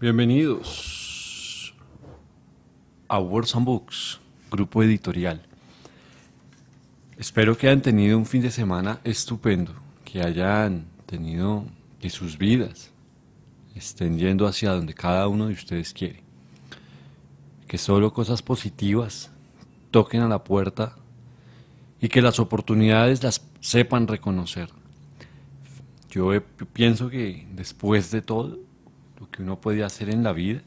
Bienvenidos a Words and Books, grupo editorial. Espero que hayan tenido un fin de semana estupendo, que hayan tenido que sus vidas extendiendo. hacia donde cada uno de ustedes quiere. Que solo cosas positivas toquen a la puerta y que las oportunidades las sepan reconocer. Yo pienso que después de todo, lo que uno puede hacer en la vida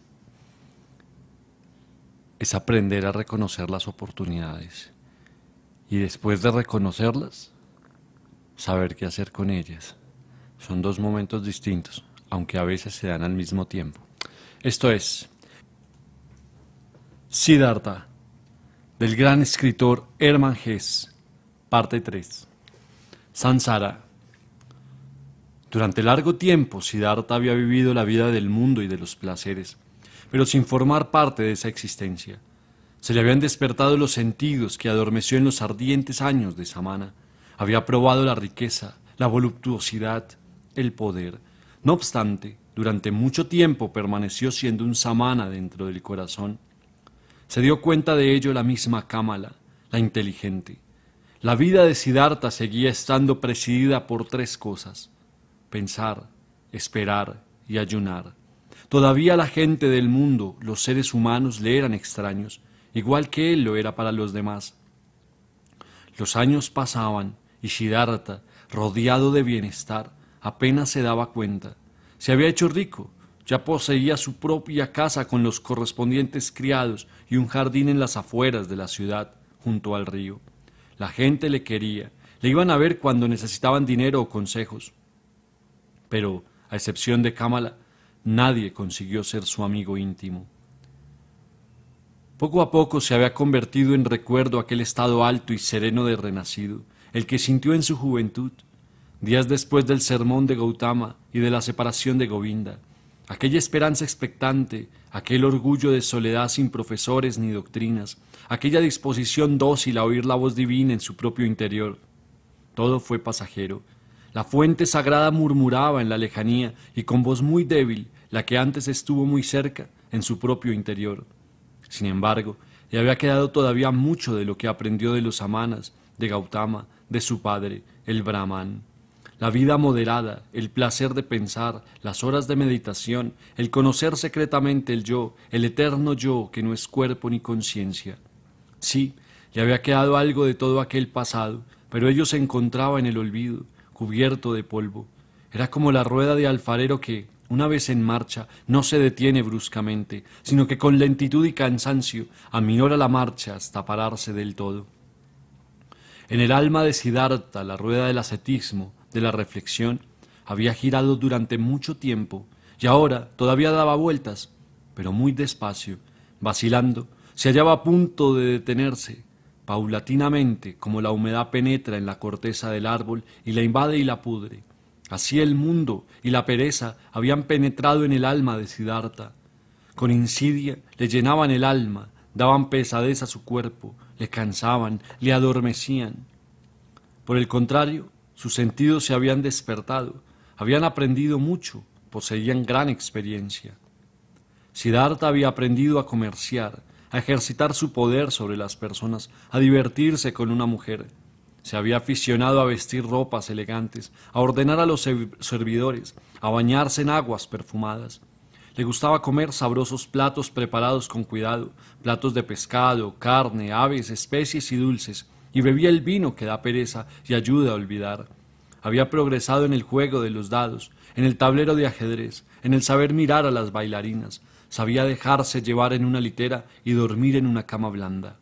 es aprender a reconocer las oportunidades y después de reconocerlas, saber qué hacer con ellas. Son dos momentos distintos, aunque a veces se dan al mismo tiempo. Esto es Siddhartha, del gran escritor Hermann Hesse, parte 3. Sansara. Durante largo tiempo, Siddhartha había vivido la vida del mundo y de los placeres, pero sin formar parte de esa existencia. Se le habían despertado los sentidos que adormeció en los ardientes años de Samana. Había probado la riqueza, la voluptuosidad, el poder. No obstante, durante mucho tiempo permaneció siendo un samana dentro del corazón. Se dio cuenta de ello la misma Kamala, la inteligente. La vida de Siddhartha seguía estando presidida por tres cosas pensar, esperar y ayunar. Todavía la gente del mundo, los seres humanos, le eran extraños, igual que él lo era para los demás. Los años pasaban y Siddhartha, rodeado de bienestar, apenas se daba cuenta. Se había hecho rico, ya poseía su propia casa con los correspondientes criados y un jardín en las afueras de la ciudad, junto al río. La gente le quería, le iban a ver cuando necesitaban dinero o consejos pero, a excepción de Kamala, nadie consiguió ser su amigo íntimo. Poco a poco se había convertido en recuerdo aquel estado alto y sereno de renacido, el que sintió en su juventud, días después del sermón de Gautama y de la separación de Govinda, aquella esperanza expectante, aquel orgullo de soledad sin profesores ni doctrinas, aquella disposición dócil a oír la voz divina en su propio interior. Todo fue pasajero, la fuente sagrada murmuraba en la lejanía y con voz muy débil, la que antes estuvo muy cerca, en su propio interior. Sin embargo, le había quedado todavía mucho de lo que aprendió de los amanas, de Gautama, de su padre, el Brahman. La vida moderada, el placer de pensar, las horas de meditación, el conocer secretamente el yo, el eterno yo que no es cuerpo ni conciencia. Sí, le había quedado algo de todo aquel pasado, pero ello se encontraba en el olvido, cubierto de polvo. Era como la rueda de alfarero que, una vez en marcha, no se detiene bruscamente, sino que con lentitud y cansancio aminora la marcha hasta pararse del todo. En el alma de Siddhartha, la rueda del ascetismo, de la reflexión, había girado durante mucho tiempo y ahora todavía daba vueltas, pero muy despacio, vacilando, se hallaba a punto de detenerse, paulatinamente como la humedad penetra en la corteza del árbol y la invade y la pudre. Así el mundo y la pereza habían penetrado en el alma de Siddhartha. Con insidia le llenaban el alma, daban pesadez a su cuerpo, le cansaban, le adormecían. Por el contrario, sus sentidos se habían despertado, habían aprendido mucho, poseían gran experiencia. Siddhartha había aprendido a comerciar, a ejercitar su poder sobre las personas, a divertirse con una mujer. Se había aficionado a vestir ropas elegantes, a ordenar a los servidores, a bañarse en aguas perfumadas. Le gustaba comer sabrosos platos preparados con cuidado, platos de pescado, carne, aves, especies y dulces, y bebía el vino que da pereza y ayuda a olvidar. Había progresado en el juego de los dados, en el tablero de ajedrez, en el saber mirar a las bailarinas, sabía dejarse llevar en una litera y dormir en una cama blanda.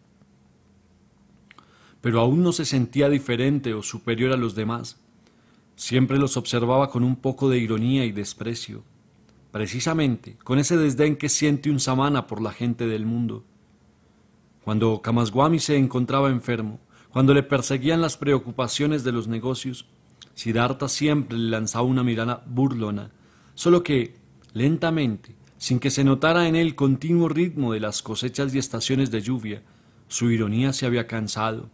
Pero aún no se sentía diferente o superior a los demás. Siempre los observaba con un poco de ironía y desprecio, precisamente con ese desdén que siente un samana por la gente del mundo. Cuando Kamaswami se encontraba enfermo, cuando le perseguían las preocupaciones de los negocios, Siddhartha siempre le lanzaba una mirada burlona, solo que, lentamente, sin que se notara en él continuo ritmo de las cosechas y estaciones de lluvia, su ironía se había cansado,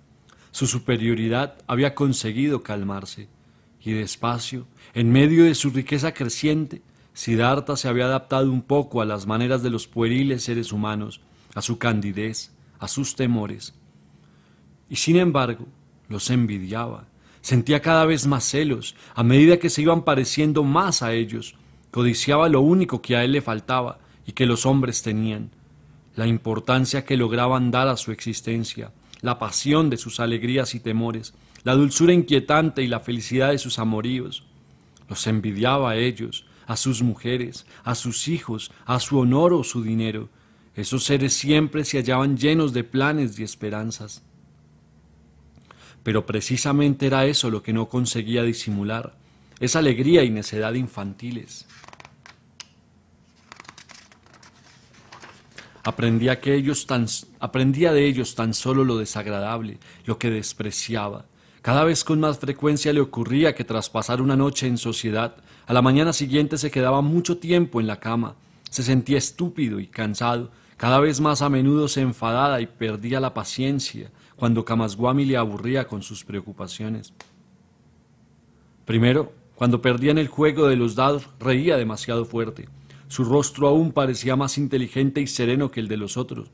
su superioridad había conseguido calmarse, y despacio, en medio de su riqueza creciente, Siddhartha se había adaptado un poco a las maneras de los pueriles seres humanos, a su candidez, a sus temores. Y sin embargo, los envidiaba. Sentía cada vez más celos, a medida que se iban pareciendo más a ellos, Codiciaba lo único que a él le faltaba y que los hombres tenían, la importancia que lograban dar a su existencia, la pasión de sus alegrías y temores, la dulzura inquietante y la felicidad de sus amoríos. Los envidiaba a ellos, a sus mujeres, a sus hijos, a su honor o su dinero. Esos seres siempre se hallaban llenos de planes y esperanzas. Pero precisamente era eso lo que no conseguía disimular, esa alegría y necedad infantiles. Aprendía, que tan, aprendía de ellos tan solo lo desagradable, lo que despreciaba. Cada vez con más frecuencia le ocurría que tras pasar una noche en sociedad, a la mañana siguiente se quedaba mucho tiempo en la cama. Se sentía estúpido y cansado. Cada vez más a menudo se enfadaba y perdía la paciencia cuando Kamaswami le aburría con sus preocupaciones. Primero, cuando perdían el juego de los dados, reía demasiado fuerte. Su rostro aún parecía más inteligente y sereno que el de los otros,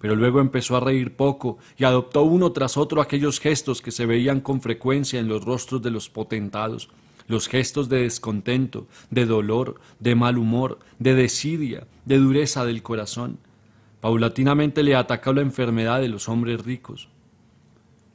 pero luego empezó a reír poco y adoptó uno tras otro aquellos gestos que se veían con frecuencia en los rostros de los potentados, los gestos de descontento, de dolor, de mal humor, de desidia, de dureza del corazón. Paulatinamente le atacó la enfermedad de los hombres ricos.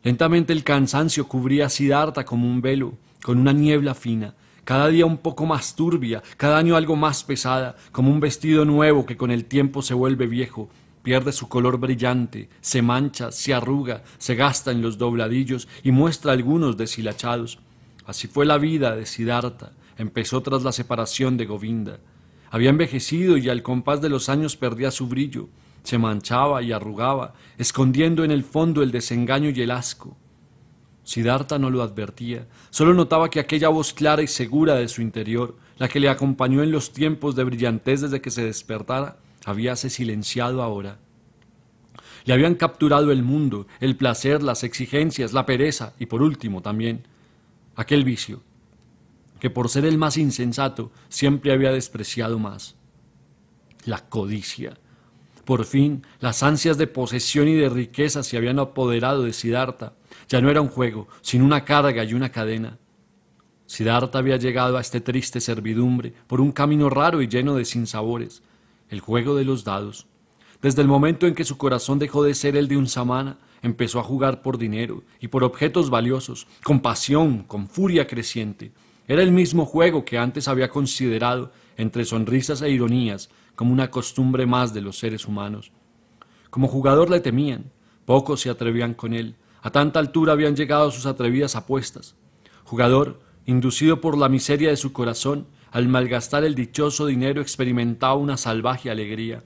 Lentamente el cansancio cubría a Siddhartha como un velo, con una niebla fina, cada día un poco más turbia, cada año algo más pesada, como un vestido nuevo que con el tiempo se vuelve viejo, pierde su color brillante, se mancha, se arruga, se gasta en los dobladillos y muestra algunos deshilachados. Así fue la vida de Siddhartha, empezó tras la separación de Govinda. Había envejecido y al compás de los años perdía su brillo, se manchaba y arrugaba, escondiendo en el fondo el desengaño y el asco. Siddhartha no lo advertía, solo notaba que aquella voz clara y segura de su interior, la que le acompañó en los tiempos de brillantez desde que se despertara, habíase silenciado ahora. Le habían capturado el mundo, el placer, las exigencias, la pereza y por último también aquel vicio, que por ser el más insensato siempre había despreciado más. La codicia. Por fin, las ansias de posesión y de riqueza se habían apoderado de Siddhartha ya no era un juego, sino una carga y una cadena. Siddhartha había llegado a este triste servidumbre por un camino raro y lleno de sinsabores, el juego de los dados. Desde el momento en que su corazón dejó de ser el de un samana, empezó a jugar por dinero y por objetos valiosos, con pasión, con furia creciente. Era el mismo juego que antes había considerado, entre sonrisas e ironías, como una costumbre más de los seres humanos. Como jugador le temían, pocos se atrevían con él, a tanta altura habían llegado sus atrevidas apuestas. Jugador, inducido por la miseria de su corazón, al malgastar el dichoso dinero experimentaba una salvaje alegría.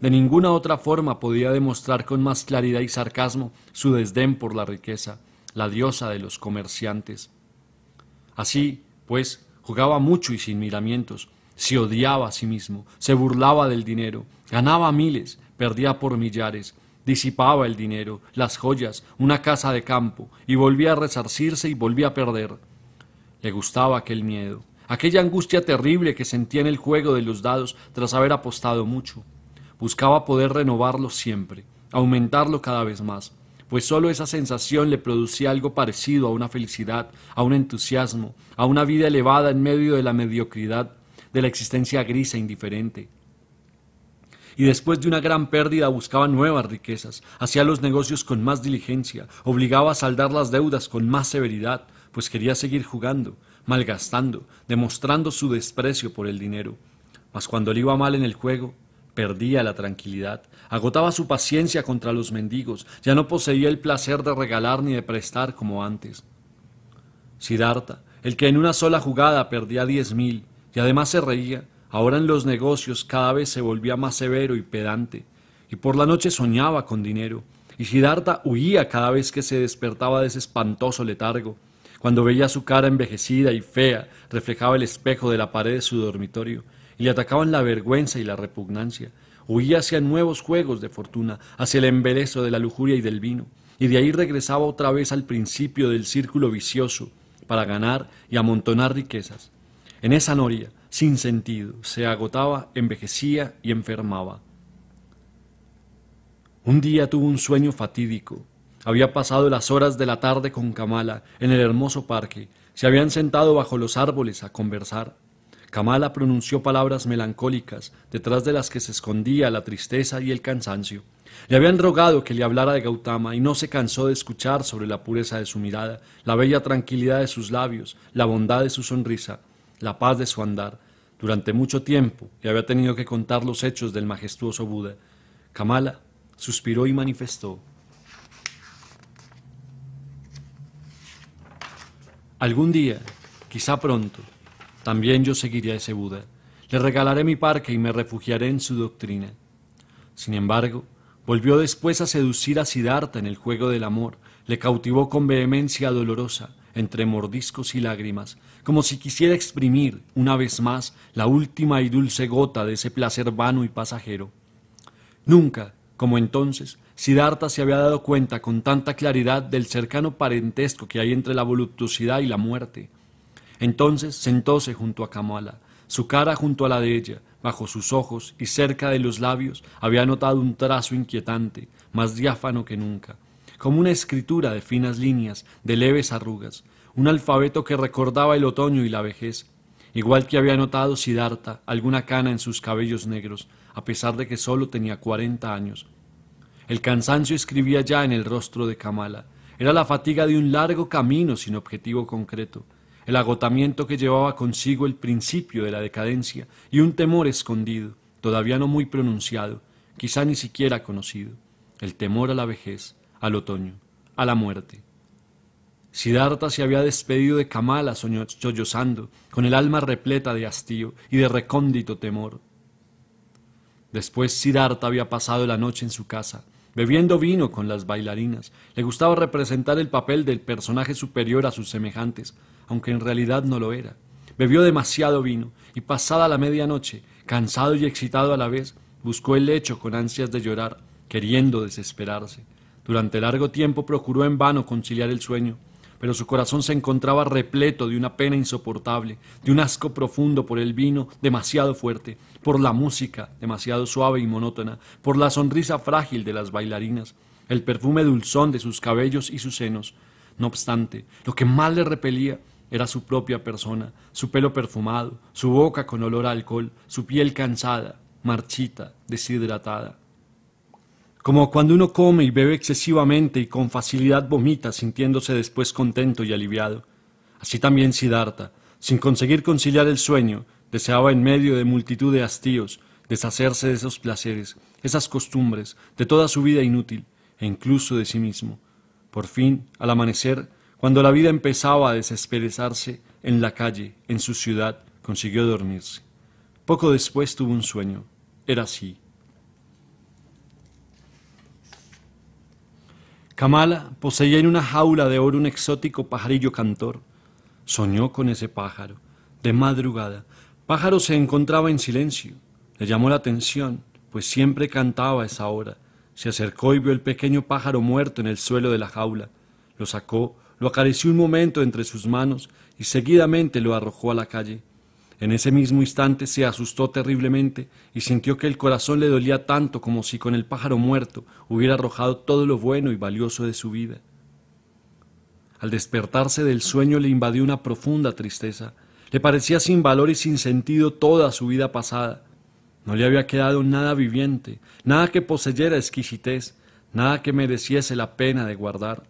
De ninguna otra forma podía demostrar con más claridad y sarcasmo su desdén por la riqueza, la diosa de los comerciantes. Así, pues, jugaba mucho y sin miramientos, se odiaba a sí mismo, se burlaba del dinero, ganaba miles, perdía por millares, Disipaba el dinero, las joyas, una casa de campo, y volvía a resarcirse y volvía a perder. Le gustaba aquel miedo, aquella angustia terrible que sentía en el juego de los dados tras haber apostado mucho. Buscaba poder renovarlo siempre, aumentarlo cada vez más, pues sólo esa sensación le producía algo parecido a una felicidad, a un entusiasmo, a una vida elevada en medio de la mediocridad, de la existencia gris e indiferente y después de una gran pérdida buscaba nuevas riquezas, hacía los negocios con más diligencia, obligaba a saldar las deudas con más severidad, pues quería seguir jugando, malgastando, demostrando su desprecio por el dinero. Mas cuando le iba mal en el juego, perdía la tranquilidad, agotaba su paciencia contra los mendigos, ya no poseía el placer de regalar ni de prestar como antes. Siddhartha, el que en una sola jugada perdía diez mil y además se reía, Ahora en los negocios cada vez se volvía más severo y pedante, y por la noche soñaba con dinero, y Sidarta huía cada vez que se despertaba de ese espantoso letargo. Cuando veía su cara envejecida y fea, reflejaba el espejo de la pared de su dormitorio, y le atacaban la vergüenza y la repugnancia. Huía hacia nuevos juegos de fortuna, hacia el embeleso de la lujuria y del vino, y de ahí regresaba otra vez al principio del círculo vicioso, para ganar y amontonar riquezas. En esa noria, sin sentido, se agotaba, envejecía y enfermaba. Un día tuvo un sueño fatídico. Había pasado las horas de la tarde con Kamala en el hermoso parque. Se habían sentado bajo los árboles a conversar. Kamala pronunció palabras melancólicas, detrás de las que se escondía la tristeza y el cansancio. Le habían rogado que le hablara de Gautama y no se cansó de escuchar sobre la pureza de su mirada, la bella tranquilidad de sus labios, la bondad de su sonrisa, la paz de su andar. Durante mucho tiempo ...y había tenido que contar los hechos del majestuoso Buda. Kamala suspiró y manifestó. Algún día, quizá pronto, también yo seguiré a ese Buda. Le regalaré mi parque y me refugiaré en su doctrina. Sin embargo, volvió después a seducir a Siddhartha en el juego del amor. Le cautivó con vehemencia dolorosa, entre mordiscos y lágrimas, como si quisiera exprimir una vez más la última y dulce gota de ese placer vano y pasajero. Nunca, como entonces, Siddhartha se había dado cuenta con tanta claridad del cercano parentesco que hay entre la voluptuosidad y la muerte. Entonces sentóse junto a Kamala, su cara junto a la de ella, bajo sus ojos y cerca de los labios había notado un trazo inquietante, más diáfano que nunca, como una escritura de finas líneas, de leves arrugas, un alfabeto que recordaba el otoño y la vejez, igual que había notado Siddhartha alguna cana en sus cabellos negros, a pesar de que solo tenía cuarenta años. El cansancio escribía ya en el rostro de Kamala. Era la fatiga de un largo camino sin objetivo concreto, el agotamiento que llevaba consigo el principio de la decadencia y un temor escondido, todavía no muy pronunciado, quizá ni siquiera conocido, el temor a la vejez, al otoño, a la muerte. Siddhartha se había despedido de Kamala sollozando, con el alma repleta de hastío y de recóndito temor. Después Siddhartha había pasado la noche en su casa, bebiendo vino con las bailarinas. Le gustaba representar el papel del personaje superior a sus semejantes, aunque en realidad no lo era. Bebió demasiado vino y pasada la medianoche, cansado y excitado a la vez, buscó el lecho con ansias de llorar, queriendo desesperarse. Durante largo tiempo procuró en vano conciliar el sueño pero su corazón se encontraba repleto de una pena insoportable, de un asco profundo por el vino demasiado fuerte, por la música demasiado suave y monótona, por la sonrisa frágil de las bailarinas, el perfume dulzón de sus cabellos y sus senos. No obstante, lo que más le repelía era su propia persona, su pelo perfumado, su boca con olor a alcohol, su piel cansada, marchita, deshidratada como cuando uno come y bebe excesivamente y con facilidad vomita sintiéndose después contento y aliviado. Así también Siddhartha, sin conseguir conciliar el sueño, deseaba en medio de multitud de hastíos deshacerse de esos placeres, esas costumbres, de toda su vida inútil e incluso de sí mismo. Por fin, al amanecer, cuando la vida empezaba a desesperezarse en la calle, en su ciudad, consiguió dormirse. Poco después tuvo un sueño. Era así Kamala poseía en una jaula de oro un exótico pajarillo cantor. Soñó con ese pájaro. De madrugada, pájaro se encontraba en silencio. Le llamó la atención, pues siempre cantaba a esa hora. Se acercó y vio el pequeño pájaro muerto en el suelo de la jaula. Lo sacó, lo acarició un momento entre sus manos y seguidamente lo arrojó a la calle. En ese mismo instante se asustó terriblemente y sintió que el corazón le dolía tanto como si con el pájaro muerto hubiera arrojado todo lo bueno y valioso de su vida. Al despertarse del sueño le invadió una profunda tristeza. Le parecía sin valor y sin sentido toda su vida pasada. No le había quedado nada viviente, nada que poseyera exquisitez, nada que mereciese la pena de guardar.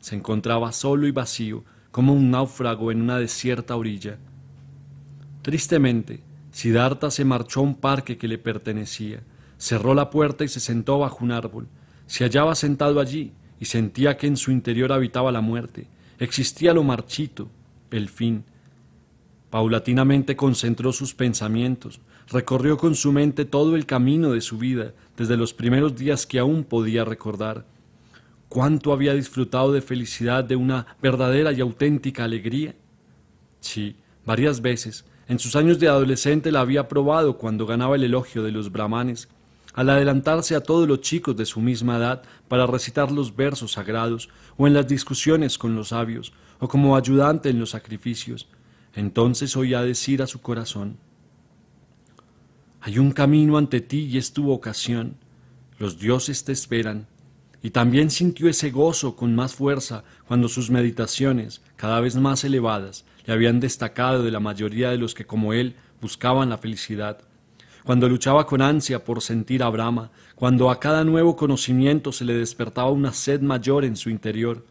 Se encontraba solo y vacío, como un náufrago en una desierta orilla. Tristemente, Siddhartha se marchó a un parque que le pertenecía, cerró la puerta y se sentó bajo un árbol. Se hallaba sentado allí y sentía que en su interior habitaba la muerte. Existía lo marchito, el fin. Paulatinamente concentró sus pensamientos, recorrió con su mente todo el camino de su vida, desde los primeros días que aún podía recordar. Cuánto había disfrutado de felicidad, de una verdadera y auténtica alegría. Sí, varias veces en sus años de adolescente la había probado cuando ganaba el elogio de los brahmanes, al adelantarse a todos los chicos de su misma edad para recitar los versos sagrados, o en las discusiones con los sabios, o como ayudante en los sacrificios. Entonces oía decir a su corazón, Hay un camino ante ti y es tu vocación, los dioses te esperan, y también sintió ese gozo con más fuerza cuando sus meditaciones, cada vez más elevadas, le habían destacado de la mayoría de los que como él buscaban la felicidad. Cuando luchaba con ansia por sentir a Brahma, cuando a cada nuevo conocimiento se le despertaba una sed mayor en su interior.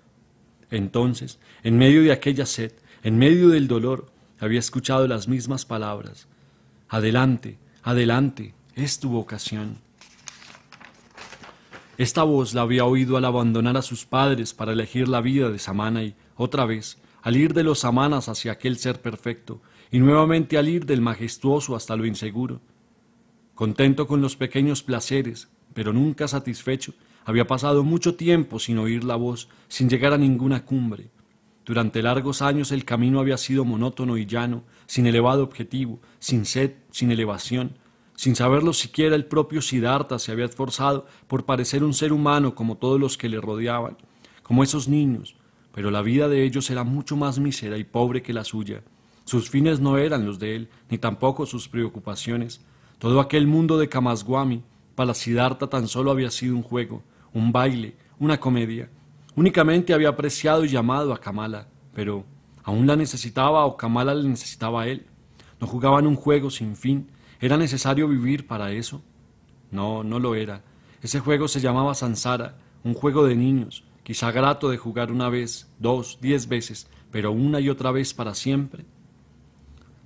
Entonces, en medio de aquella sed, en medio del dolor, había escuchado las mismas palabras. Adelante, adelante, es tu vocación. Esta voz la había oído al abandonar a sus padres para elegir la vida de Samana y, otra vez al ir de los samanas hacia aquel ser perfecto, y nuevamente al ir del majestuoso hasta lo inseguro. Contento con los pequeños placeres, pero nunca satisfecho, había pasado mucho tiempo sin oír la voz, sin llegar a ninguna cumbre. Durante largos años el camino había sido monótono y llano, sin elevado objetivo, sin sed, sin elevación. Sin saberlo siquiera el propio Siddhartha se había esforzado por parecer un ser humano como todos los que le rodeaban, como esos niños, pero la vida de ellos era mucho más mísera y pobre que la suya. Sus fines no eran los de él, ni tampoco sus preocupaciones. Todo aquel mundo de Kamaswami para Siddhartha tan solo había sido un juego, un baile, una comedia. Únicamente había apreciado y llamado a Kamala, pero aún la necesitaba o Kamala le necesitaba a él. No jugaban un juego sin fin. ¿Era necesario vivir para eso? No, no lo era. Ese juego se llamaba Sansara, un juego de niños, quizá grato de jugar una vez, dos, diez veces, pero una y otra vez para siempre?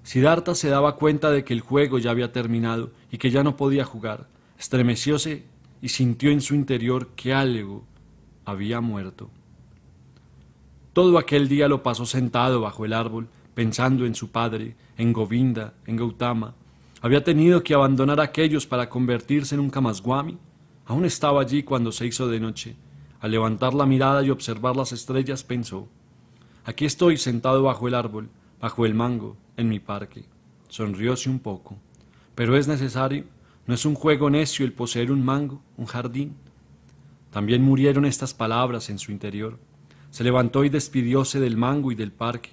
Siddhartha se daba cuenta de que el juego ya había terminado y que ya no podía jugar. Estremecióse y sintió en su interior que algo había muerto. Todo aquel día lo pasó sentado bajo el árbol, pensando en su padre, en Govinda, en Gautama. Había tenido que abandonar a aquellos para convertirse en un Kamaswami. Aún estaba allí cuando se hizo de noche. Al levantar la mirada y observar las estrellas pensó, aquí estoy sentado bajo el árbol, bajo el mango, en mi parque. Sonrióse un poco. Pero es necesario, no es un juego necio el poseer un mango, un jardín. También murieron estas palabras en su interior. Se levantó y despidióse del mango y del parque.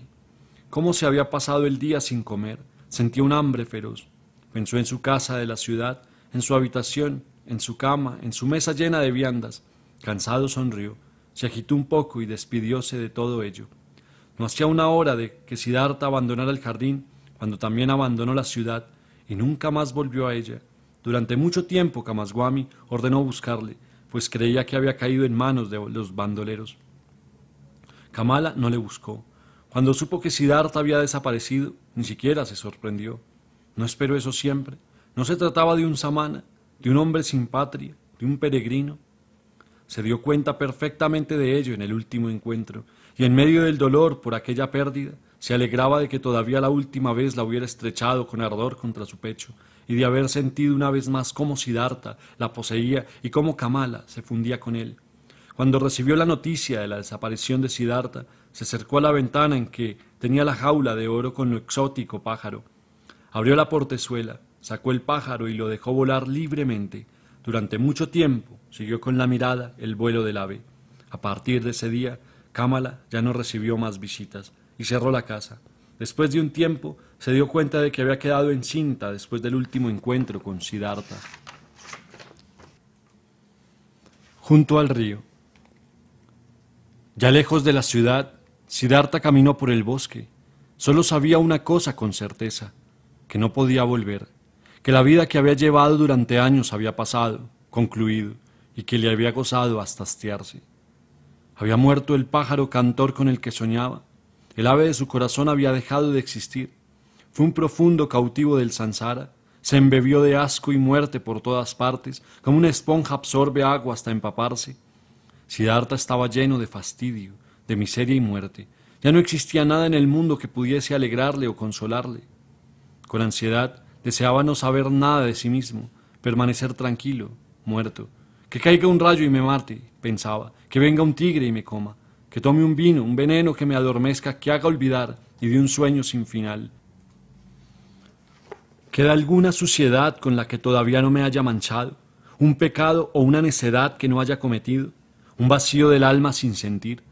¿Cómo se había pasado el día sin comer? Sentía un hambre feroz. Pensó en su casa de la ciudad, en su habitación, en su cama, en su mesa llena de viandas, Cansado sonrió, se agitó un poco y despidióse de todo ello. No hacía una hora de que Siddhartha abandonara el jardín, cuando también abandonó la ciudad y nunca más volvió a ella. Durante mucho tiempo Kamaswami ordenó buscarle, pues creía que había caído en manos de los bandoleros. Kamala no le buscó. Cuando supo que Siddhartha había desaparecido, ni siquiera se sorprendió. No esperó eso siempre. No se trataba de un samana, de un hombre sin patria, de un peregrino, se dio cuenta perfectamente de ello en el último encuentro, y en medio del dolor por aquella pérdida, se alegraba de que todavía la última vez la hubiera estrechado con ardor contra su pecho, y de haber sentido una vez más cómo Siddhartha la poseía y cómo Kamala se fundía con él. Cuando recibió la noticia de la desaparición de Siddhartha, se acercó a la ventana en que tenía la jaula de oro con lo exótico pájaro. Abrió la portezuela, sacó el pájaro y lo dejó volar libremente. Durante mucho tiempo siguió con la mirada el vuelo del ave. A partir de ese día, Kamala ya no recibió más visitas y cerró la casa. Después de un tiempo, se dio cuenta de que había quedado encinta después del último encuentro con Siddhartha. Junto al río. Ya lejos de la ciudad, Siddhartha caminó por el bosque. Solo sabía una cosa con certeza, que no podía volver, que la vida que había llevado durante años había pasado, concluido, y que le había gozado hasta hastiarse. Había muerto el pájaro cantor con el que soñaba. El ave de su corazón había dejado de existir. Fue un profundo cautivo del Sansara. Se embebió de asco y muerte por todas partes, como una esponja absorbe agua hasta empaparse. Siddhartha estaba lleno de fastidio, de miseria y muerte. Ya no existía nada en el mundo que pudiese alegrarle o consolarle. Con ansiedad deseaba no saber nada de sí mismo, permanecer tranquilo, muerto, que caiga un rayo y me mate, pensaba, que venga un tigre y me coma, que tome un vino, un veneno que me adormezca, que haga olvidar y de un sueño sin final. ¿Queda alguna suciedad con la que todavía no me haya manchado? ¿Un pecado o una necedad que no haya cometido? ¿Un vacío del alma sin sentir?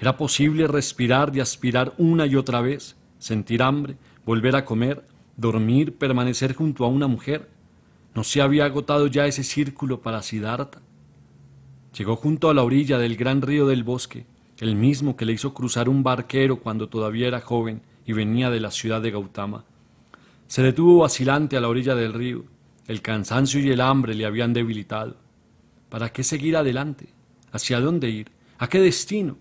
¿Era posible respirar y aspirar una y otra vez? ¿Sentir hambre? ¿Volver a comer? ¿Dormir? ¿Permanecer junto a una mujer? ¿No se había agotado ya ese círculo para Siddhartha? Llegó junto a la orilla del gran río del bosque, el mismo que le hizo cruzar un barquero cuando todavía era joven y venía de la ciudad de Gautama. Se detuvo vacilante a la orilla del río. El cansancio y el hambre le habían debilitado. ¿Para qué seguir adelante? ¿Hacia dónde ir? ¿A qué destino?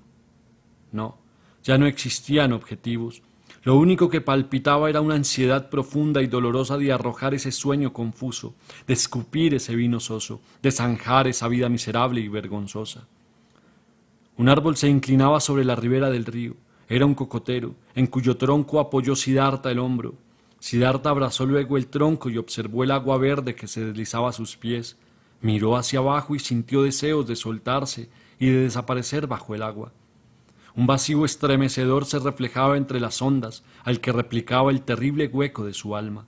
No, ya no existían objetivos, lo único que palpitaba era una ansiedad profunda y dolorosa de arrojar ese sueño confuso, de escupir ese vino soso, de zanjar esa vida miserable y vergonzosa. Un árbol se inclinaba sobre la ribera del río. Era un cocotero, en cuyo tronco apoyó Sidarta el hombro. Sidarta abrazó luego el tronco y observó el agua verde que se deslizaba a sus pies. Miró hacia abajo y sintió deseos de soltarse y de desaparecer bajo el agua. Un vacío estremecedor se reflejaba entre las ondas, al que replicaba el terrible hueco de su alma.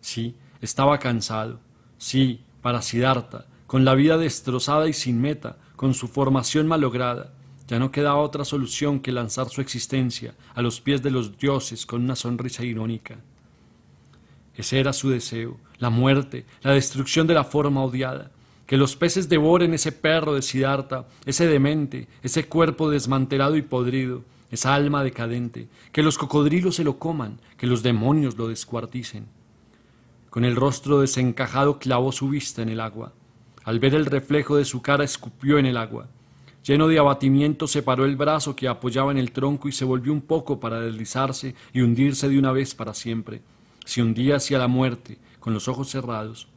Sí, estaba cansado. Sí, para Sidarta, con la vida destrozada y sin meta, con su formación malograda, ya no quedaba otra solución que lanzar su existencia a los pies de los dioses con una sonrisa irónica. Ese era su deseo, la muerte, la destrucción de la forma odiada, que los peces devoren ese perro de Siddhartha, ese demente, ese cuerpo desmantelado y podrido, esa alma decadente. Que los cocodrilos se lo coman, que los demonios lo descuarticen. Con el rostro desencajado clavó su vista en el agua. Al ver el reflejo de su cara escupió en el agua. Lleno de abatimiento separó el brazo que apoyaba en el tronco y se volvió un poco para deslizarse y hundirse de una vez para siempre. Se hundía hacia la muerte, con los ojos cerrados,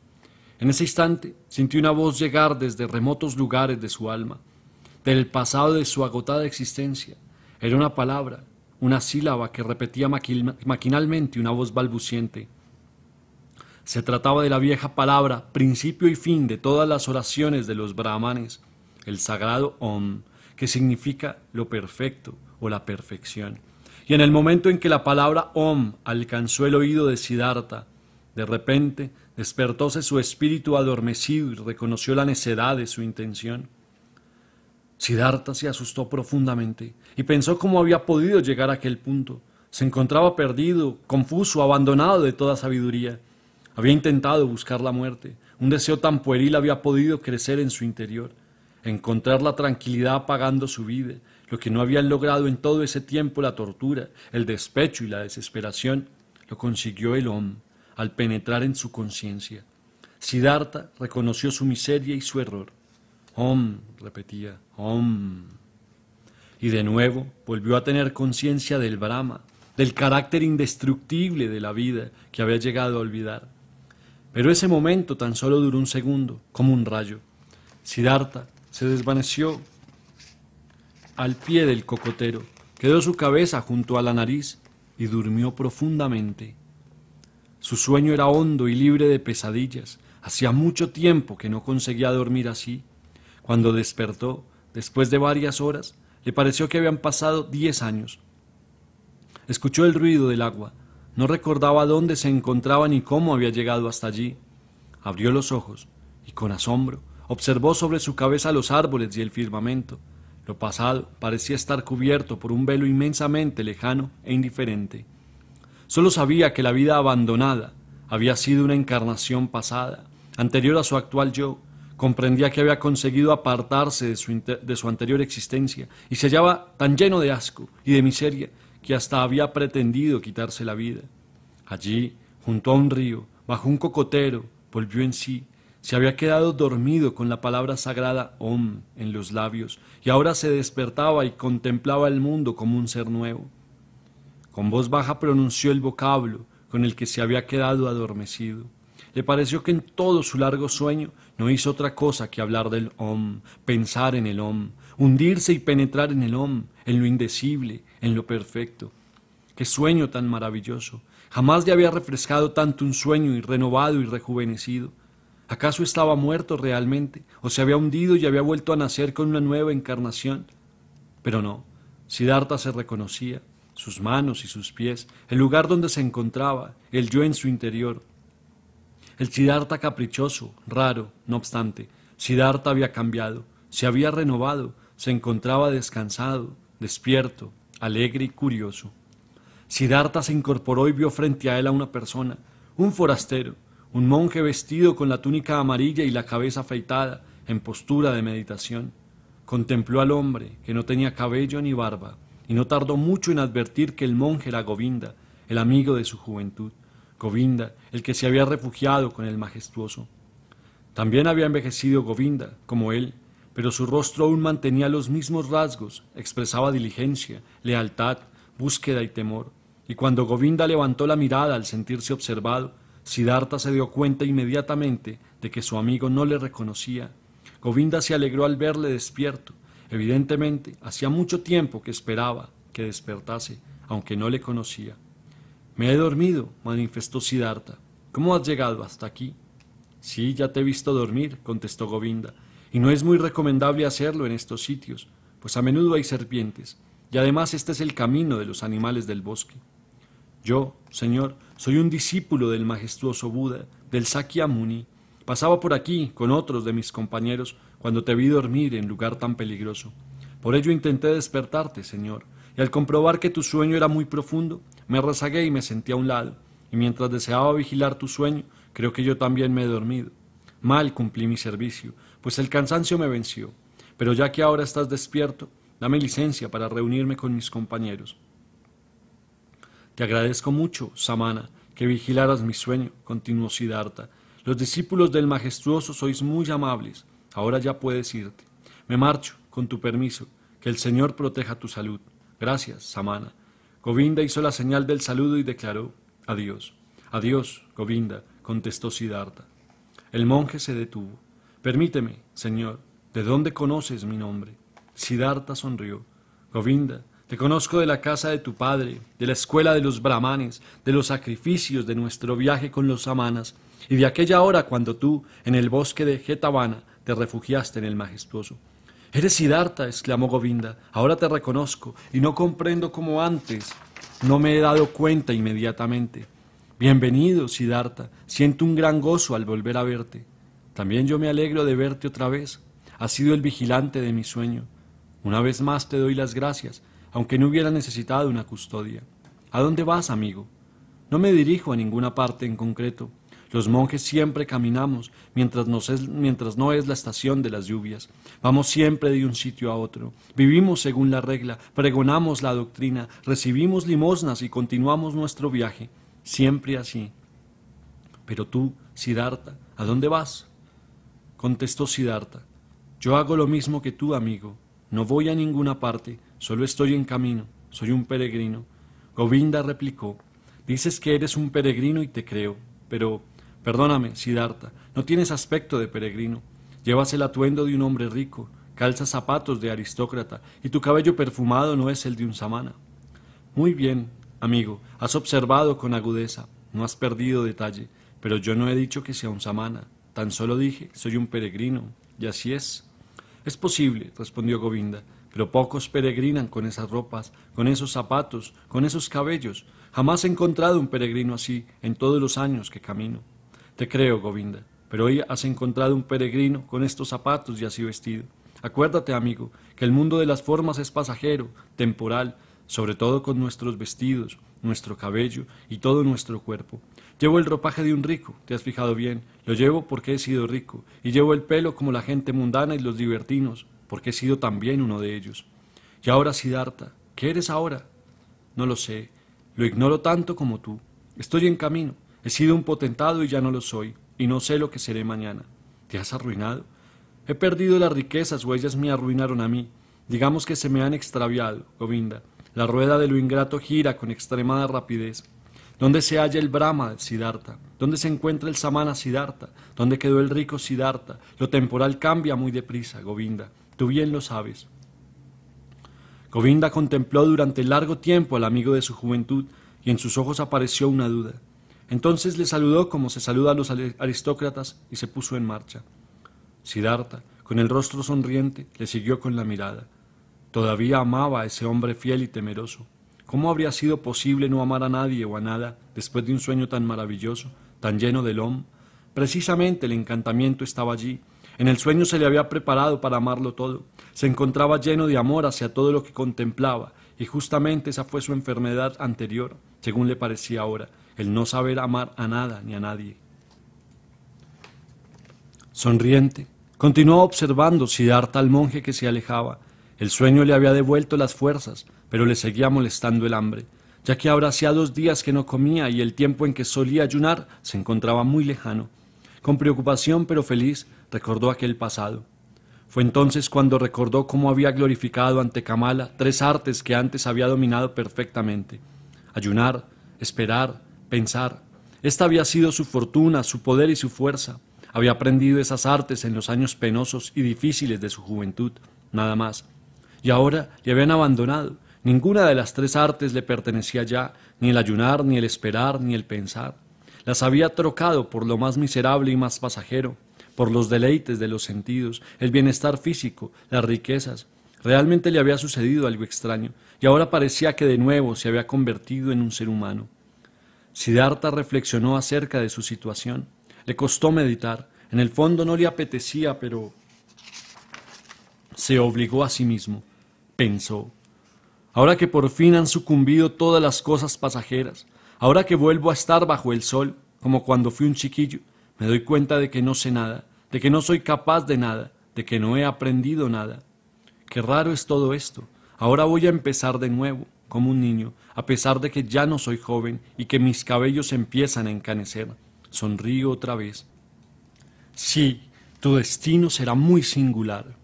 en ese instante sintió una voz llegar desde remotos lugares de su alma, del pasado de su agotada existencia. Era una palabra, una sílaba que repetía maquinalmente una voz balbuciente. Se trataba de la vieja palabra, principio y fin de todas las oraciones de los brahmanes, el sagrado Om, que significa lo perfecto o la perfección. Y en el momento en que la palabra Om alcanzó el oído de Siddhartha, de repente Despertóse su espíritu adormecido y reconoció la necedad de su intención. Siddhartha se asustó profundamente y pensó cómo había podido llegar a aquel punto. Se encontraba perdido, confuso, abandonado de toda sabiduría. Había intentado buscar la muerte. Un deseo tan pueril había podido crecer en su interior, encontrar la tranquilidad apagando su vida, lo que no habían logrado en todo ese tiempo la tortura, el despecho y la desesperación, lo consiguió el hombre al penetrar en su conciencia. Siddhartha reconoció su miseria y su error. Om, repetía, Om. Y de nuevo volvió a tener conciencia del Brahma, del carácter indestructible de la vida que había llegado a olvidar. Pero ese momento tan solo duró un segundo, como un rayo. Siddhartha se desvaneció al pie del cocotero, quedó su cabeza junto a la nariz y durmió profundamente. Su sueño era hondo y libre de pesadillas. Hacía mucho tiempo que no conseguía dormir así. Cuando despertó, después de varias horas, le pareció que habían pasado diez años. Escuchó el ruido del agua. No recordaba dónde se encontraba ni cómo había llegado hasta allí. Abrió los ojos y con asombro observó sobre su cabeza los árboles y el firmamento. Lo pasado parecía estar cubierto por un velo inmensamente lejano e indiferente. Solo sabía que la vida abandonada había sido una encarnación pasada, anterior a su actual yo. Comprendía que había conseguido apartarse de su, de su anterior existencia y se hallaba tan lleno de asco y de miseria que hasta había pretendido quitarse la vida. Allí, junto a un río, bajo un cocotero, volvió en sí, se había quedado dormido con la palabra sagrada Om en los labios, y ahora se despertaba y contemplaba el mundo como un ser nuevo. Con voz baja pronunció el vocablo con el que se había quedado adormecido. Le pareció que en todo su largo sueño no hizo otra cosa que hablar del Om, pensar en el Om, hundirse y penetrar en el Om, en lo indecible, en lo perfecto. ¡Qué sueño tan maravilloso! Jamás le había refrescado tanto un sueño y renovado y rejuvenecido. ¿Acaso estaba muerto realmente? ¿O se había hundido y había vuelto a nacer con una nueva encarnación? Pero no, Siddhartha se reconocía, sus manos y sus pies, el lugar donde se encontraba, el yo en su interior. El Siddhartha caprichoso, raro, no obstante, Siddhartha había cambiado, se había renovado, se encontraba descansado, despierto, alegre y curioso. Siddhartha se incorporó y vio frente a él a una persona, un forastero, un monje vestido con la túnica amarilla y la cabeza afeitada, en postura de meditación. Contempló al hombre, que no tenía cabello ni barba, y no tardó mucho en advertir que el monje era Govinda, el amigo de su juventud, Govinda, el que se había refugiado con el majestuoso. También había envejecido Govinda, como él, pero su rostro aún mantenía los mismos rasgos, expresaba diligencia, lealtad, búsqueda y temor. Y cuando Govinda levantó la mirada al sentirse observado, Siddhartha se dio cuenta inmediatamente de que su amigo no le reconocía. Govinda se alegró al verle despierto, Evidentemente, hacía mucho tiempo que esperaba que despertase, aunque no le conocía. Me he dormido, manifestó Siddhartha. ¿Cómo has llegado hasta aquí? Sí, ya te he visto dormir, contestó Govinda, y no es muy recomendable hacerlo en estos sitios, pues a menudo hay serpientes, y además este es el camino de los animales del bosque. Yo, Señor, soy un discípulo del majestuoso Buda, del Sakyamuni. Pasaba por aquí con otros de mis compañeros cuando te vi dormir en lugar tan peligroso. Por ello intenté despertarte, Señor, y al comprobar que tu sueño era muy profundo, me rezagué y me sentí a un lado, y mientras deseaba vigilar tu sueño, creo que yo también me he dormido. Mal cumplí mi servicio, pues el cansancio me venció. Pero ya que ahora estás despierto, dame licencia para reunirme con mis compañeros. Te agradezco mucho, Samana, que vigilaras mi sueño, continuó Siddhartha. Los discípulos del majestuoso sois muy amables. Ahora ya puedes irte. Me marcho, con tu permiso. Que el Señor proteja tu salud. Gracias, Samana. Govinda hizo la señal del saludo y declaró, adiós. Adiós, Govinda, contestó Siddhartha. El monje se detuvo. Permíteme, Señor, ¿de dónde conoces mi nombre? Siddhartha sonrió. Govinda, te conozco de la casa de tu padre, de la escuela de los brahmanes, de los sacrificios de nuestro viaje con los samanas, y de aquella hora cuando tú, en el bosque de Getavana, te refugiaste en el majestuoso. Eres Siddhartha, exclamó Govinda, ahora te reconozco y no comprendo como antes. No me he dado cuenta inmediatamente. Bienvenido, Siddhartha, siento un gran gozo al volver a verte. También yo me alegro de verte otra vez. Has sido el vigilante de mi sueño. Una vez más te doy las gracias, aunque no hubiera necesitado una custodia. ¿A dónde vas, amigo? No me dirijo a ninguna parte en concreto. Los monjes siempre caminamos, mientras, no es la estación de las lluvias. Vamos siempre de un sitio a otro. Vivimos según la regla, pregonamos la doctrina, recibimos limosnas y continuamos nuestro viaje. Siempre así. Pero tú, Siddhartha, ¿a dónde vas? Contestó Siddhartha. Yo hago lo mismo que tú, amigo. No voy a ninguna parte, solo estoy en camino, soy un peregrino. Govinda replicó, dices que eres un peregrino y te creo, pero Perdóname, Siddhartha, no tienes aspecto de peregrino. Llevas el atuendo de un hombre rico, calzas zapatos de aristócrata y tu cabello perfumado no es el de un samana. Muy bien, amigo, has observado con agudeza, no has perdido detalle, pero yo no he dicho que sea un samana, tan solo dije, soy un peregrino, y así es. Es posible, respondió Govinda, pero pocos peregrinan con esas ropas, con esos zapatos, con esos cabellos. Jamás he encontrado un peregrino así en todos los años que camino. Te creo, Govinda, pero hoy has encontrado un peregrino con estos zapatos y así vestido. Acuérdate, amigo, que el mundo de las formas es pasajero, temporal, sobre todo con nuestros vestidos, nuestro cabello y todo nuestro cuerpo. Llevo el ropaje de un rico, te has fijado bien, lo llevo porque he sido rico, y llevo el pelo como la gente mundana y los libertinos, porque he sido también uno de ellos. Y ahora, Siddhartha, ¿qué eres ahora? No lo sé, lo ignoro tanto como tú. Estoy en camino, He sido un potentado y ya no lo soy, y no sé lo que seré mañana. ¿Te has arruinado? He perdido las riquezas o ellas me arruinaron a mí. Digamos que se me han extraviado, Govinda. La rueda de lo ingrato gira con extremada rapidez. ¿Dónde se halla el Brahma Siddhartha? ¿Dónde se encuentra el Samana Siddhartha? ¿Dónde quedó el rico Siddhartha? Lo temporal cambia muy deprisa, Govinda. Tú bien lo sabes. Govinda contempló durante largo tiempo al amigo de su juventud y en sus ojos apareció una duda. Entonces le saludó como se saluda a los aristócratas y se puso en marcha. Siddhartha, con el rostro sonriente, le siguió con la mirada. Todavía amaba a ese hombre fiel y temeroso. ¿Cómo habría sido posible no amar a nadie o a nada después de un sueño tan maravilloso, tan lleno de lom? Precisamente el encantamiento estaba allí. En el sueño se le había preparado para amarlo todo. Se encontraba lleno de amor hacia todo lo que contemplaba, y justamente esa fue su enfermedad anterior, según le parecía ahora el no saber amar a nada ni a nadie. Sonriente, continuó observando Siddhartha al monje que se alejaba. El sueño le había devuelto las fuerzas, pero le seguía molestando el hambre, ya que ahora hacía dos días que no comía y el tiempo en que solía ayunar se encontraba muy lejano. Con preocupación pero feliz, recordó aquel pasado. Fue entonces cuando recordó cómo había glorificado ante Kamala tres artes que antes había dominado perfectamente. Ayunar, esperar, pensar. Esta había sido su fortuna, su poder y su fuerza. Había aprendido esas artes en los años penosos y difíciles de su juventud, nada más. Y ahora le habían abandonado. Ninguna de las tres artes le pertenecía ya, ni el ayunar, ni el esperar, ni el pensar. Las había trocado por lo más miserable y más pasajero, por los deleites de los sentidos, el bienestar físico, las riquezas. Realmente le había sucedido algo extraño, y ahora parecía que de nuevo se había convertido en un ser humano. Siddhartha reflexionó acerca de su situación. Le costó meditar. En el fondo no le apetecía, pero se obligó a sí mismo. Pensó, ahora que por fin han sucumbido todas las cosas pasajeras, ahora que vuelvo a estar bajo el sol, como cuando fui un chiquillo, me doy cuenta de que no sé nada, de que no soy capaz de nada, de que no he aprendido nada. Qué raro es todo esto. Ahora voy a empezar de nuevo como un niño, a pesar de que ya no soy joven y que mis cabellos empiezan a encanecer. Sonrío otra vez. Sí, tu destino será muy singular.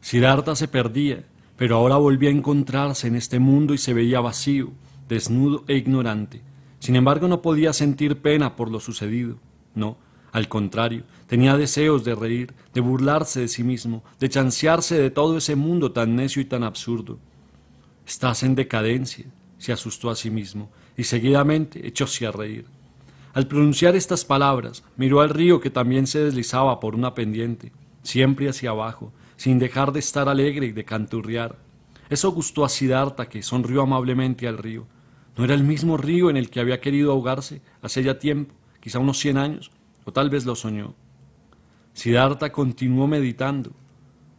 Siddhartha se perdía, pero ahora volvía a encontrarse en este mundo y se veía vacío, desnudo e ignorante. Sin embargo, no podía sentir pena por lo sucedido. No, al contrario, tenía deseos de reír, de burlarse de sí mismo, de chancearse de todo ese mundo tan necio y tan absurdo. Estás en decadencia, se asustó a sí mismo y seguidamente echóse a reír. Al pronunciar estas palabras, miró al río que también se deslizaba por una pendiente, siempre hacia abajo, sin dejar de estar alegre y de canturrear. Eso gustó a Siddhartha, que sonrió amablemente al río. ¿No era el mismo río en el que había querido ahogarse hace ya tiempo, quizá unos cien años, o tal vez lo soñó? Siddhartha continuó meditando.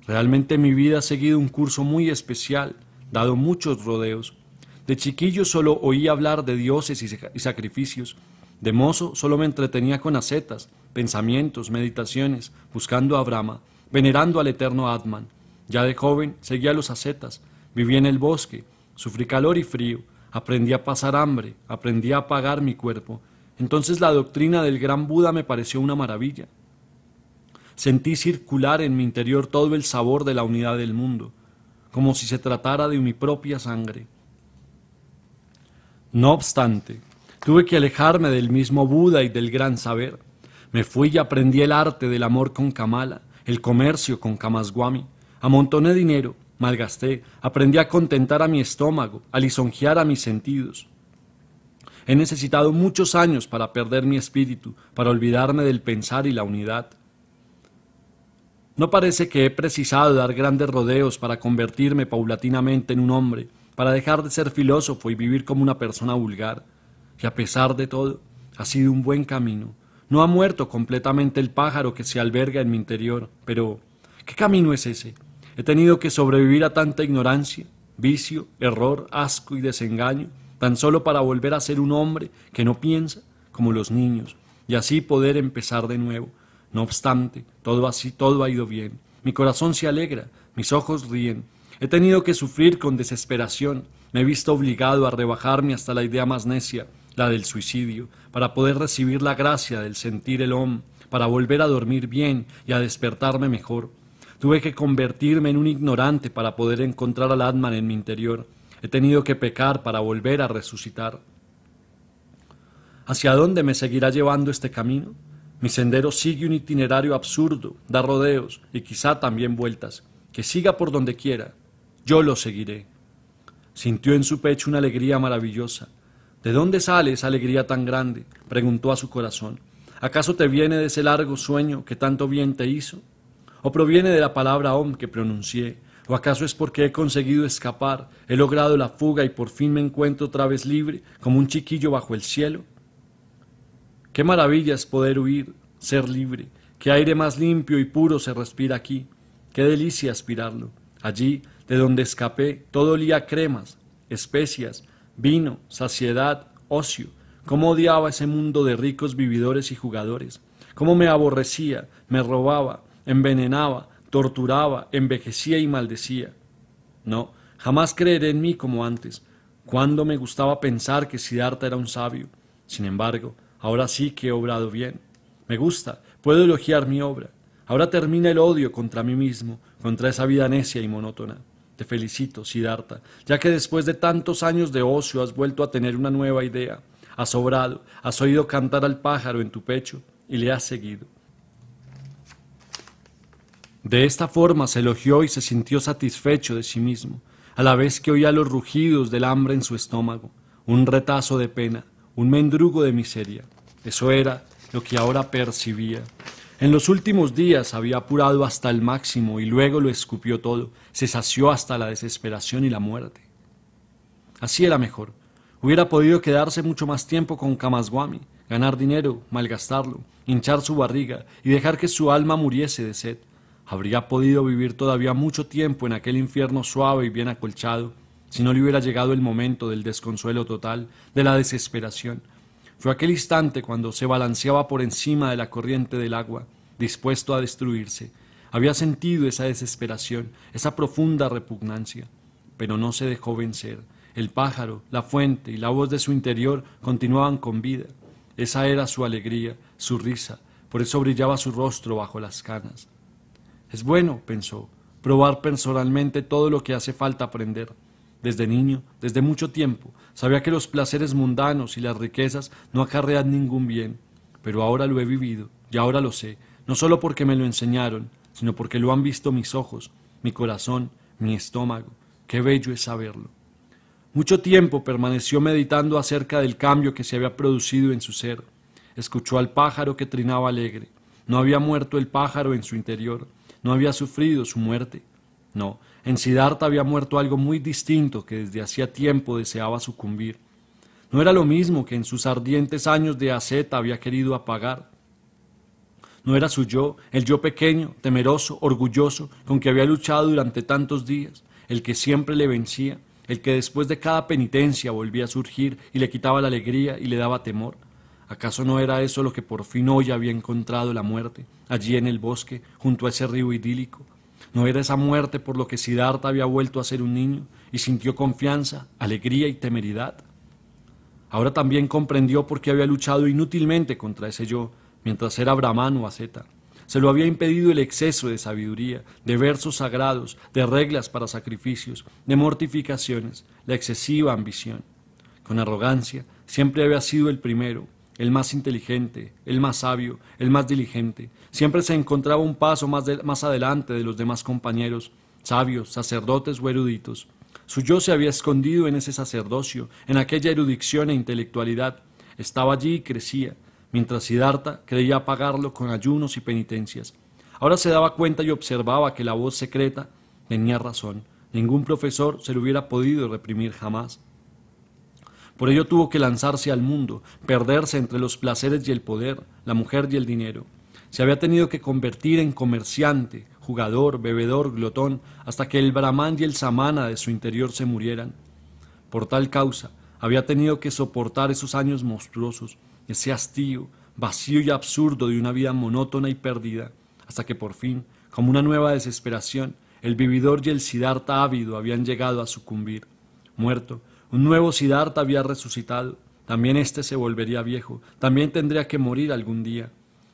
Realmente mi vida ha seguido un curso muy especial, dado muchos rodeos. De chiquillo solo oí hablar de dioses y sacrificios. De mozo solo me entretenía con acetas, pensamientos, meditaciones, buscando a Brahma, venerando al eterno Atman. Ya de joven seguía los acetas, vivía en el bosque, sufrí calor y frío, aprendí a pasar hambre, aprendí a apagar mi cuerpo. Entonces la doctrina del gran Buda me pareció una maravilla. Sentí circular en mi interior todo el sabor de la unidad del mundo como si se tratara de mi propia sangre. No obstante, tuve que alejarme del mismo Buda y del gran saber. Me fui y aprendí el arte del amor con Kamala, el comercio con Kamaswami. Amontoné dinero, malgasté, aprendí a contentar a mi estómago, a lisonjear a mis sentidos. He necesitado muchos años para perder mi espíritu, para olvidarme del pensar y la unidad. No parece que he precisado dar grandes rodeos para convertirme paulatinamente en un hombre, para dejar de ser filósofo y vivir como una persona vulgar. que a pesar de todo, ha sido un buen camino. No ha muerto completamente el pájaro que se alberga en mi interior, pero ¿qué camino es ese? He tenido que sobrevivir a tanta ignorancia, vicio, error, asco y desengaño, tan solo para volver a ser un hombre que no piensa como los niños, y así poder empezar de nuevo no obstante, todo así, todo ha ido bien. Mi corazón se alegra, mis ojos ríen. He tenido que sufrir con desesperación. Me he visto obligado a rebajarme hasta la idea más necia, la del suicidio, para poder recibir la gracia del sentir el om, para volver a dormir bien y a despertarme mejor. Tuve que convertirme en un ignorante para poder encontrar al Atman en mi interior. He tenido que pecar para volver a resucitar. ¿Hacia dónde me seguirá llevando este camino? Mi sendero sigue un itinerario absurdo, da rodeos y quizá también vueltas. Que siga por donde quiera, yo lo seguiré. Sintió en su pecho una alegría maravillosa. ¿De dónde sale esa alegría tan grande? preguntó a su corazón. ¿Acaso te viene de ese largo sueño que tanto bien te hizo? ¿O proviene de la palabra om que pronuncié? ¿O acaso es porque he conseguido escapar, he logrado la fuga y por fin me encuentro otra vez libre, como un chiquillo bajo el cielo? Qué maravilla es poder huir, ser libre, qué aire más limpio y puro se respira aquí, qué delicia aspirarlo. Allí, de donde escapé, todo olía cremas, especias, vino, saciedad, ocio. Cómo odiaba ese mundo de ricos vividores y jugadores. Cómo me aborrecía, me robaba, envenenaba, torturaba, envejecía y maldecía. No, jamás creeré en mí como antes. Cuando me gustaba pensar que Siddhartha era un sabio. Sin embargo, Ahora sí que he obrado bien. Me gusta, puedo elogiar mi obra. Ahora termina el odio contra mí mismo, contra esa vida necia y monótona. Te felicito, Siddhartha, ya que después de tantos años de ocio has vuelto a tener una nueva idea. Has obrado, has oído cantar al pájaro en tu pecho y le has seguido. De esta forma se elogió y se sintió satisfecho de sí mismo, a la vez que oía los rugidos del hambre en su estómago, un retazo de pena, un mendrugo de miseria. Eso era lo que ahora percibía. En los últimos días había apurado hasta el máximo y luego lo escupió todo, se sació hasta la desesperación y la muerte. Así era mejor. Hubiera podido quedarse mucho más tiempo con Kamaswami, ganar dinero, malgastarlo, hinchar su barriga y dejar que su alma muriese de sed. Habría podido vivir todavía mucho tiempo en aquel infierno suave y bien acolchado, si no le hubiera llegado el momento del desconsuelo total, de la desesperación, fue aquel instante cuando se balanceaba por encima de la corriente del agua, dispuesto a destruirse. Había sentido esa desesperación, esa profunda repugnancia, pero no se dejó vencer. El pájaro, la fuente y la voz de su interior continuaban con vida. Esa era su alegría, su risa, por eso brillaba su rostro bajo las canas. Es bueno, pensó, probar personalmente todo lo que hace falta aprender desde niño, desde mucho tiempo, sabía que los placeres mundanos y las riquezas no acarrean ningún bien, pero ahora lo he vivido y ahora lo sé, no solo porque me lo enseñaron, sino porque lo han visto mis ojos, mi corazón, mi estómago. Qué bello es saberlo. Mucho tiempo permaneció meditando acerca del cambio que se había producido en su ser. Escuchó al pájaro que trinaba alegre. No había muerto el pájaro en su interior, no había sufrido su muerte. No, en Siddhartha había muerto algo muy distinto que desde hacía tiempo deseaba sucumbir. No era lo mismo que en sus ardientes años de asceta había querido apagar. No era su yo, el yo pequeño, temeroso, orgulloso, con que había luchado durante tantos días, el que siempre le vencía, el que después de cada penitencia volvía a surgir y le quitaba la alegría y le daba temor. ¿Acaso no era eso lo que por fin hoy había encontrado la muerte, allí en el bosque, junto a ese río idílico, ¿No era esa muerte por lo que Siddhartha había vuelto a ser un niño y sintió confianza, alegría y temeridad? Ahora también comprendió por qué había luchado inútilmente contra ese yo, mientras era brahman o Aseta. Se lo había impedido el exceso de sabiduría, de versos sagrados, de reglas para sacrificios, de mortificaciones, la excesiva ambición. Con arrogancia, siempre había sido el primero, el más inteligente, el más sabio, el más diligente. Siempre se encontraba un paso más, adelante de los demás compañeros, sabios, sacerdotes o eruditos. Su yo se había escondido en ese sacerdocio, en aquella erudición e intelectualidad. Estaba allí y crecía, mientras Siddhartha creía pagarlo con ayunos y penitencias. Ahora se daba cuenta y observaba que la voz secreta tenía razón. Ningún profesor se lo hubiera podido reprimir jamás. Por ello tuvo que lanzarse al mundo, perderse entre los placeres y el poder, la mujer y el dinero. Se había tenido que convertir en comerciante, jugador, bebedor, glotón, hasta que el brahman y el samana de su interior se murieran. Por tal causa, había tenido que soportar esos años monstruosos, ese hastío, vacío y absurdo de una vida monótona y perdida, hasta que por fin, como una nueva desesperación, el vividor y el Siddhartha ávido habían llegado a sucumbir. Muerto, un nuevo Siddhartha había resucitado. También éste se volvería viejo. También tendría que morir algún día.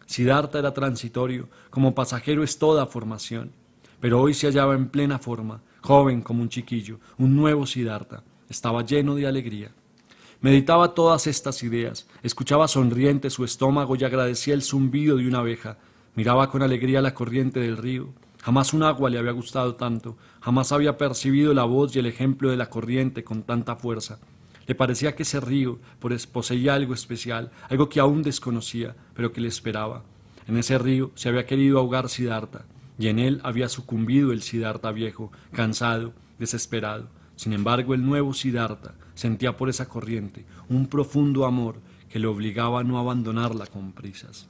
Siddhartha era transitorio. Como pasajero es toda formación. Pero hoy se hallaba en plena forma, joven como un chiquillo, un nuevo Siddhartha. Estaba lleno de alegría. Meditaba todas estas ideas, escuchaba sonriente su estómago y agradecía el zumbido de una abeja, miraba con alegría la corriente del río, Jamás un agua le había gustado tanto, jamás había percibido la voz y el ejemplo de la corriente con tanta fuerza. Le parecía que ese río poseía algo especial, algo que aún desconocía, pero que le esperaba. En ese río se había querido ahogar Sidarta y en él había sucumbido el Sidarta viejo, cansado, desesperado. Sin embargo, el nuevo Sidarta sentía por esa corriente un profundo amor que le obligaba a no abandonarla con prisas.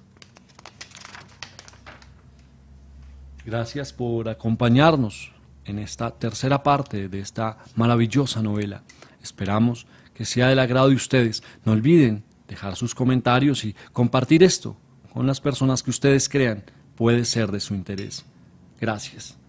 Gracias por acompañarnos en esta tercera parte de esta maravillosa novela. Esperamos que sea del agrado de ustedes. No olviden dejar sus comentarios y compartir esto con las personas que ustedes crean puede ser de su interés. Gracias.